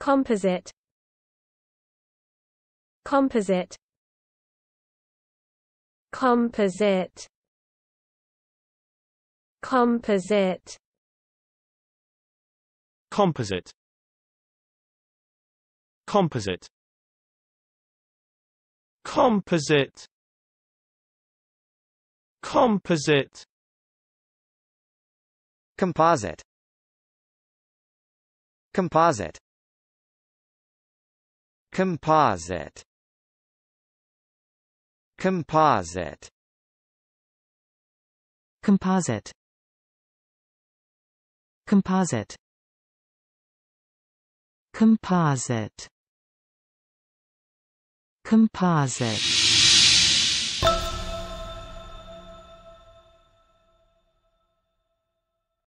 Composite Composite Composite Composite Composite Composite Composite Composite Composite Composite Composite Composite Composite Composite Composite Composite